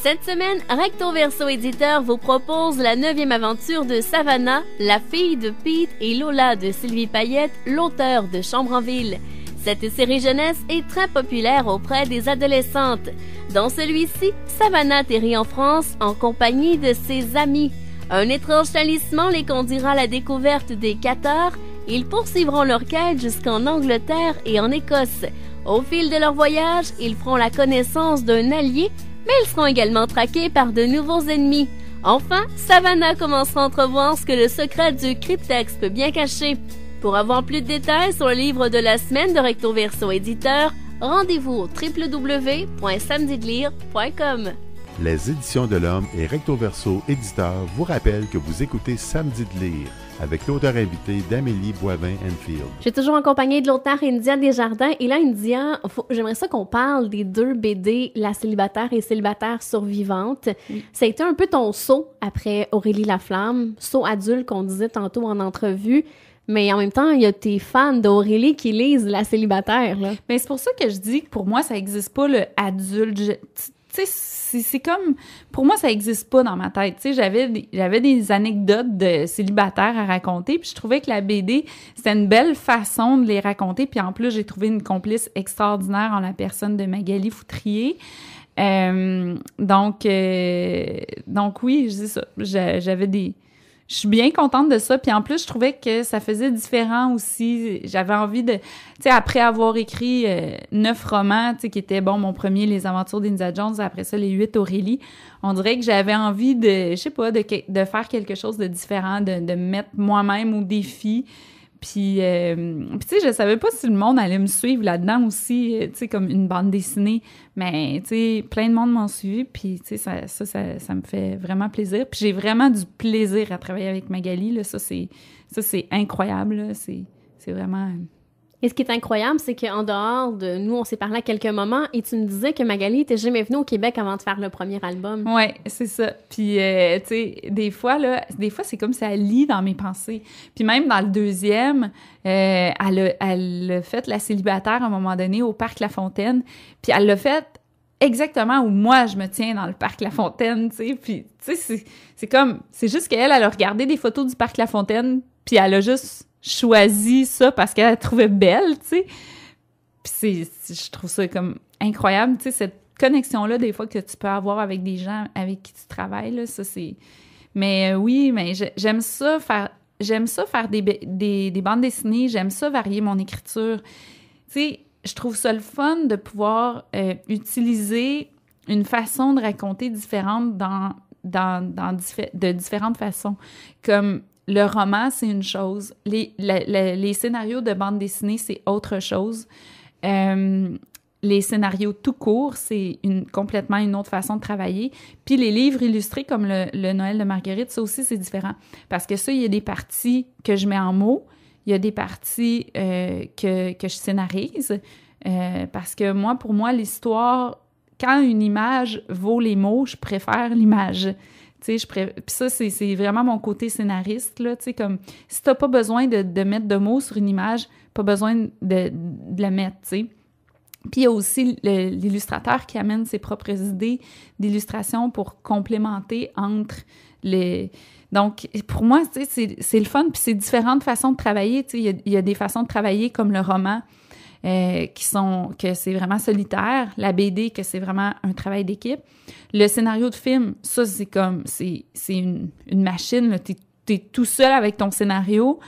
Cette semaine, Recto Verso Éditeur vous propose la neuvième aventure de Savannah, la fille de Pete et Lola de Sylvie Payette, l'auteur de Chambre en ville. Cette série jeunesse est très populaire auprès des adolescentes. Dans celui-ci, Savannah atterrit en France en compagnie de ses amis. Un étrange talisman les conduira à la découverte des Qatars. Ils poursuivront leur quête jusqu'en Angleterre et en Écosse. Au fil de leur voyage, ils feront la connaissance d'un allié mais elles seront également traquées par de nouveaux ennemis. Enfin, Savannah commence à entrevoir ce que le secret du cryptex peut bien cacher. Pour avoir plus de détails sur le livre de la semaine de Recto Verso Éditeur, rendez-vous au les Éditions de l'Homme et Recto Verso éditeurs vous rappellent que vous écoutez Samedi de lire avec l'auteur invité d'Amélie Boivin-Enfield. J'ai toujours accompagné de l'auteur India Desjardins. Et là, Indiana, j'aimerais ça qu'on parle des deux BD, La célibataire et Célibataire survivante. Ça a été un peu ton saut après Aurélie la flamme saut adulte qu'on disait tantôt en entrevue. Mais en même temps, il y a tes fans d'Aurélie qui lisent La célibataire. Mais c'est pour ça que je dis que pour moi, ça n'existe pas le adulte c'est comme... Pour moi, ça n'existe pas dans ma tête. Tu sais, j'avais, j'avais des anecdotes de célibataires à raconter, puis je trouvais que la BD, c'était une belle façon de les raconter. Puis en plus, j'ai trouvé une complice extraordinaire en la personne de Magali Foutrier. Euh, donc, euh, donc oui, je dis ça. J'avais des je suis bien contente de ça. Puis en plus, je trouvais que ça faisait différent aussi. J'avais envie de, tu sais, après avoir écrit euh, neuf romans, tu sais, qui étaient, bon, mon premier, Les Aventures d'Inza Jones, après ça, les huit Aurélie, on dirait que j'avais envie de, je sais pas, de, faire quelque chose de différent, de, de mettre moi-même au défi. Euh, puis, tu sais, je savais pas si le monde allait me suivre là-dedans aussi, euh, tu sais, comme une bande dessinée. Mais, tu sais, plein de monde m'ont suivi, puis, tu sais, ça, ça, ça, me fait vraiment plaisir. Puis j'ai vraiment du plaisir à travailler avec Magali, là. Ça, c'est, incroyable, C'est, c'est vraiment euh, et ce qui est incroyable, c'est qu'en dehors de nous, on s'est parlé à quelques moments et tu me disais que Magali était jamais venue au Québec avant de faire le premier album. Oui, c'est ça. Puis euh, tu sais, des fois là, des fois c'est comme ça lit dans mes pensées. Puis même dans le deuxième, euh, elle, a, fait la célibataire à un moment donné au parc La Fontaine. Puis elle l'a fait exactement où moi je me tiens dans le parc La Fontaine, tu sais. Puis tu sais, c'est comme, c'est juste qu'elle, elle a regardé des photos du parc La Fontaine, puis elle a juste choisi ça parce qu'elle la trouvait belle, tu sais. Puis je trouve ça comme incroyable, tu sais, cette connexion-là, des fois, que tu peux avoir avec des gens avec qui tu travailles, là, ça, c'est... Mais euh, oui, mais j'aime ça faire... J'aime ça faire des, des, bandes dessinées, j'aime ça varier mon écriture. Tu sais, je trouve ça le fun de pouvoir euh, utiliser une façon de raconter différente dans, dans, de différentes façons. Comme le roman, c'est une chose. Les, scénarios de bande dessinée, c'est autre chose. Euh, les scénarios tout court, c'est une, complètement une autre façon de travailler. Puis les livres illustrés comme le, Noël de Marguerite, ça aussi, c'est différent. Parce que ça, il y a des parties que je mets en mots, il y a des parties euh, que, je scénarise. Euh, parce que moi, pour moi, l'histoire, quand une image vaut les mots, je préfère l'image je Puis ça, c'est vraiment mon côté scénariste, là, tu sais, comme, si t'as pas besoin de, mettre de mots sur une image, pas besoin de, de la mettre, Puis il y a aussi l'illustrateur qui amène ses propres idées d'illustration pour complémenter entre les... Donc, pour moi, c'est le fun, puis c'est différentes façons de travailler. Il y, il y, a des façons de travailler comme le roman, euh, qui sont que c'est vraiment solitaire, la BD que c'est vraiment un travail d'équipe. Le scénario de film, ça c'est comme c'est une, une, machine, tu es, tout seul avec ton scénario,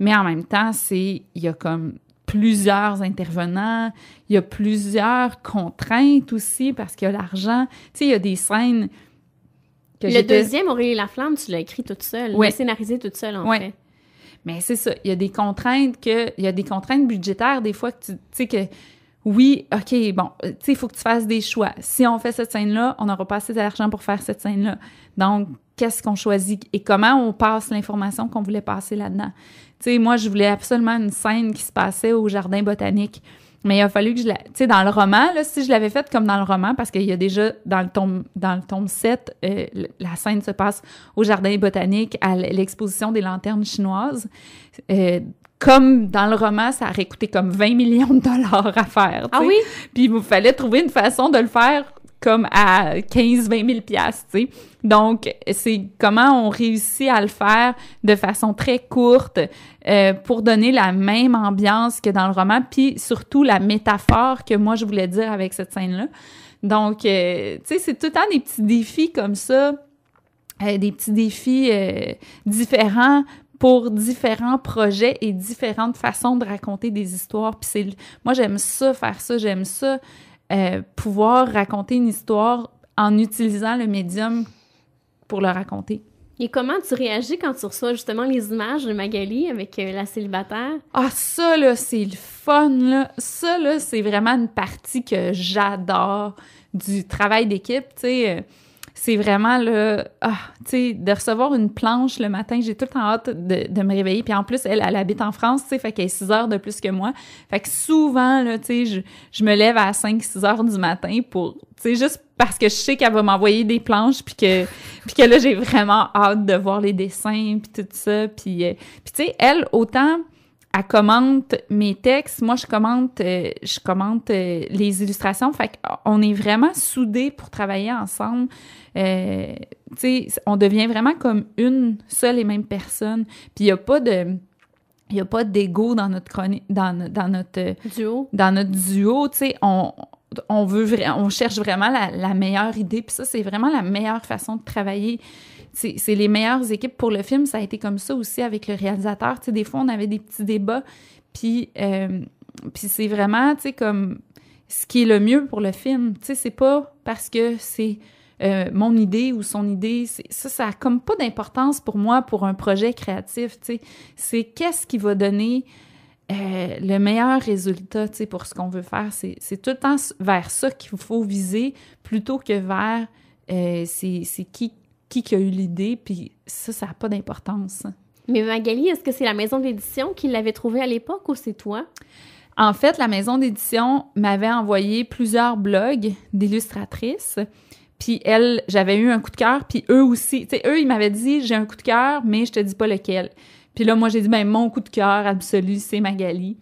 mais en même temps, c'est il y a comme plusieurs intervenants, il y a plusieurs contraintes aussi parce qu'il y a l'argent, tu sais il y a des scènes que le deuxième, Aurélie Laflamme, tu l'as écrit toute seule, ouais. scénarisé toute seule, en fait. Mais c'est ça, il y a des contraintes que il y a des contraintes budgétaires des fois que tu sais que oui, OK, bon, euh, tu sais, il faut que tu fasses des choix. Si on fait cette scène-là, on n'aura pas assez d'argent pour faire cette scène-là. Donc, qu'est-ce qu'on choisit et comment on passe l'information qu'on voulait passer là-dedans? Tu sais, moi, je voulais absolument une scène qui se passait au jardin botanique. Mais il a fallu que je la. Tu sais, dans le roman, là, si je l'avais faite comme dans le roman, parce qu'il y a déjà dans le tome, dans le tome 7, euh, la scène se passe au jardin botanique à l'exposition des lanternes chinoises. Euh, comme dans le roman, ça aurait coûté comme 20 millions de dollars à faire. Ah oui? Puis il vous fallait trouver une façon de le faire comme à 15-20 000 tu sais. Donc, c'est comment on réussit à le faire de façon très courte euh, pour donner la même ambiance que dans le roman, puis surtout la métaphore que moi, je voulais dire avec cette scène-là. Donc, euh, tu sais, c'est tout le temps des petits défis comme ça, euh, des petits défis différents pour différents projets et différentes façons de raconter des histoires. Puis c'est, moi j'aime ça faire ça, j'aime ça euh, pouvoir raconter une histoire en utilisant le médium pour le raconter. Et comment tu réagis quand tu reçois justement les images de Magali avec euh, la célibataire? Ah, ça, là, c'est le fun, là. Ça, là, c'est vraiment une partie que j'adore du travail d'équipe, tu sais. Euh, c'est vraiment le. Ah, tu sais, de recevoir une planche le matin, j'ai tout le temps hâte de, de, me réveiller. Puis en plus, elle, elle habite en France, tu sais, fait qu'elle est 6 heures de plus que moi. Fait que souvent, là, tu sais, je, je, me lève à 5-6 heures du matin pour. Tu sais, juste parce que je sais qu'elle va m'envoyer des planches, puis que, puis que là, j'ai vraiment hâte de voir les dessins, puis tout ça. Puis, euh, puis tu sais, elle, autant elle commente mes textes, moi je commente euh, je euh, les illustrations, fait qu'on oh, est vraiment soudés pour travailler ensemble. Euh, tu sais, on devient vraiment comme une seule et même personne. Puis il n'y a pas de a pas d'ego dans notre dans, notre duo. Dans notre duo, tu sais, on, on cherche vraiment la, la meilleure idée puis ça c'est vraiment la meilleure façon de travailler c'est les meilleures équipes pour le film. Ça a été comme ça aussi avec le réalisateur. des fois, on avait des petits débats. Puis, euh, puis c'est vraiment, tu comme ce qui est le mieux pour le film. Tu sais, c'est pas parce que c'est euh, mon idée ou son idée. Ça, ça n'a comme pas d'importance pour moi pour un projet créatif, tu sais. C'est qu'est-ce qui va donner euh, le meilleur résultat, tu sais, pour ce qu'on veut faire. C'est tout le temps vers ça qu'il faut viser plutôt que vers c'est qui qui a eu l'idée, puis ça, ça n'a pas d'importance. Mais Magali, est-ce que c'est la maison d'édition qui l'avait trouvée à l'époque ou c'est toi? En fait, la maison d'édition m'avait envoyé plusieurs blogs d'illustratrices. Puis elle, j'avais eu un coup de cœur, puis eux aussi. Tu sais, eux, ils m'avaient dit, j'ai un coup de cœur, mais je te dis pas lequel. Puis là, moi, j'ai dit, ben, mon coup de cœur absolu, c'est Magali.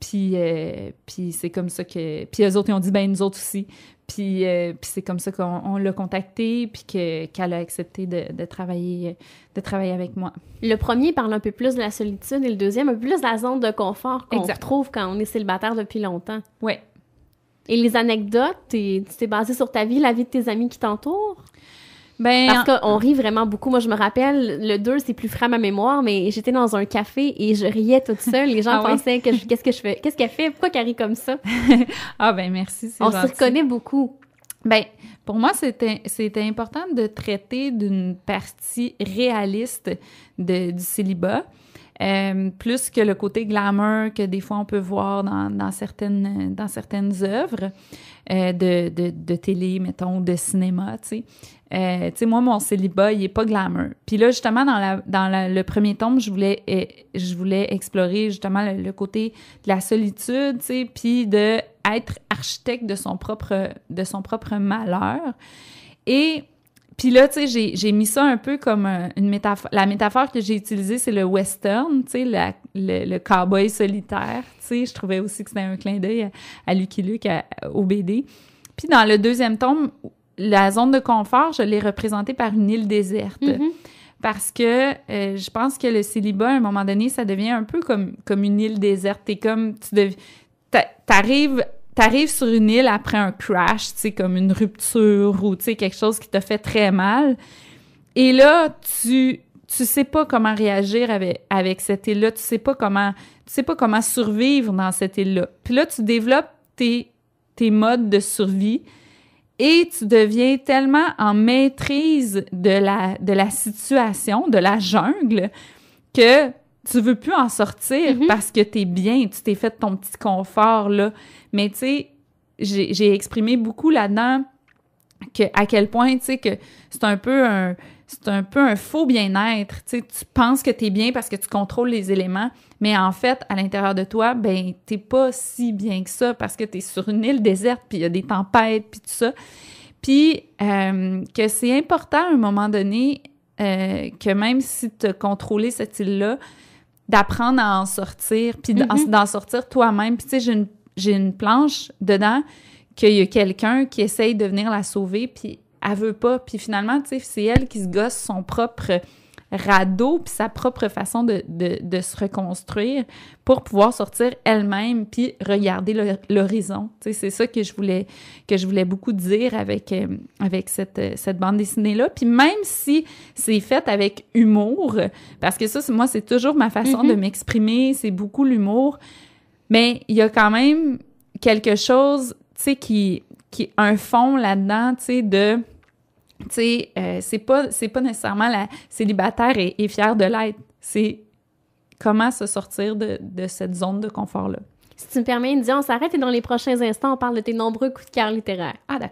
Puis, euh, puis c'est comme ça que. Puis eux autres, ils ont dit, ben nous autres aussi. Puis, euh, puis c'est comme ça qu'on l'a contactée, puis qu'elle a accepté de, travailler, de travailler avec moi. Le premier parle un peu plus de la solitude et le deuxième un peu plus de la zone de confort qu'on retrouve quand on est célibataire depuis longtemps. Oui. Et les anecdotes, tu t'es basé sur ta vie, la vie de tes amis qui t'entourent? Ben, Parce qu'on rit vraiment beaucoup. Moi, je me rappelle, le 2, c'est plus frais à ma mémoire, mais j'étais dans un café et je riais toute seule. Les gens ah pensaient que qu'est-ce que je fais? Qu'est-ce qu'elle fait? Pourquoi qu'elle rit comme ça? ah ben merci, c'est On se reconnaît beaucoup. Ben, pour moi, c'était important de traiter d'une partie réaliste du célibat. Euh, plus que le côté glamour que des fois on peut voir dans, certaines, dans œuvres euh, de, télé, mettons, de cinéma, tu sais. Euh, tu sais, moi, mon célibat, il est pas glamour. Puis là, justement, dans, la, dans le premier tome, je voulais, explorer justement le, côté de la solitude, tu sais, puis de architecte de son propre malheur. Et puis là, tu sais, j'ai mis ça un peu comme une métaphore. La métaphore que j'ai utilisée, c'est le western, tu sais, le, cowboy solitaire. Tu sais, je trouvais aussi que c'était un clin d'œil à, Lucky Luke, au BD. Puis dans le deuxième tome, la zone de confort, je l'ai représentée par une île déserte. Mm-hmm. Parce que euh, je pense que le célibat, à un moment donné, ça devient un peu comme, une île déserte. T'es comme, tu dev... t'arrives t'arrives sur une île après un crash, tu sais, comme une rupture ou, tu sais, quelque chose qui t'a fait très mal. Et là, tu, tu sais pas comment réagir avec, avec cette île-là. Tu sais pas comment, tu sais pas comment survivre dans cette île-là. Puis là, tu développes tes, tes modes de survie et tu deviens tellement en maîtrise de la, de la situation, de la jungle, que tu veux plus en sortir mm-hmm. parce que t'es bien, tu t'es fait ton petit confort, là. Mais, tu sais, j'ai exprimé beaucoup là-dedans que, à quel point, tu sais, que c'est un peu un c'est un peu un faux bien-être. Tu, sais, tu penses que tu es bien parce que tu contrôles les éléments, mais en fait, à l'intérieur de toi, ben, t'es pas si bien que ça parce que tu es sur une île déserte, puis il y a des tempêtes, puis tout ça. Puis euh, que c'est important à un moment donné euh, que même si tu as contrôlé cette île-là, d'apprendre à en sortir, puis mm-hmm. d'en sortir toi-même. Puis tu sais, j'ai une, une, planche dedans qu'il y a quelqu'un qui essaye de venir la sauver, puis elle veut pas. Puis finalement, tu sais, c'est elle qui se gosse son propre radeau puis sa propre façon de, se reconstruire pour pouvoir sortir elle-même puis regarder l'horizon. C'est ça que je voulais que je voulais beaucoup dire avec, euh, avec cette, euh, cette bande dessinée-là. Puis même si c'est fait avec humour, parce que ça, moi, c'est toujours ma façon mm-hmm. de m'exprimer, c'est beaucoup l'humour, mais il y a quand même quelque chose, tu sais, qui, qui un fond là-dedans, tu sais, de tu sais, euh, c'est pas, nécessairement la célibataire et, fière de l'être. C'est comment se sortir de, cette zone de confort-là. Si tu me permets, India, on s'arrête et dans les prochains instants, on parle de tes nombreux coups de cœur littéraires. Ah, d'accord.